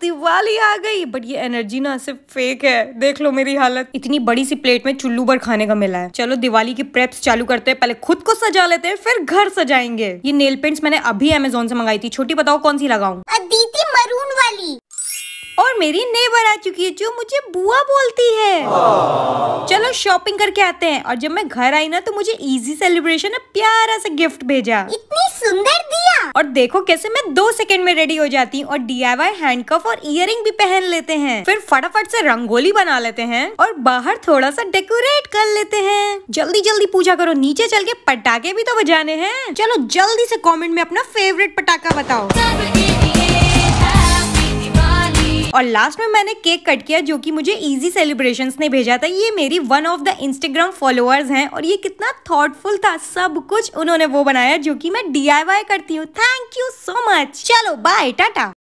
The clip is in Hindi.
दिवाली आ गई बट ये एनर्जी ना सिर्फ फेक है देख लो मेरी हालत इतनी बड़ी सी प्लेट में चुल्लू भर खाने का मिला है चलो दिवाली की प्रेप्स चालू करते हैं पहले खुद को सजा लेते हैं फिर घर सजाएंगे ये नेल पेंट्स मैंने अभी अमेजोन से मंगाई थी छोटी बताओ कौन सी लगाऊ अदिति मरून वाली और मेरी नेबर आ चुकी है जो मुझे बुआ बोलती है चलो शॉपिंग करके आते हैं और जब मैं घर आई ना तो मुझे इजी सेलिब्रेशन प्यारा सा गिफ्ट भेजा इतनी सुंदर दी और देखो कैसे मैं दो सेकंड में रेडी हो जाती हूँ और डी हैंड कफ और इयर भी पहन लेते हैं फिर फटाफट से रंगोली बना लेते हैं और बाहर थोड़ा सा डेकोरेट कर लेते हैं जल्दी जल्दी पूजा करो नीचे चल के पटाखे भी तो बजाने हैं चलो जल्दी से कॉमेंट में अपना फेवरेट पटाखा बताओ और लास्ट में मैंने केक कट किया जो कि मुझे इजी सेलिब्रेशंस ने भेजा था ये मेरी one of the Instagram followers हैं और ये कितना थॉटफुल था सब कुछ उन्होंने वो बनाया जो कि मैं डी करती हूँ थैंक यू सो मच चलो बाय टाटा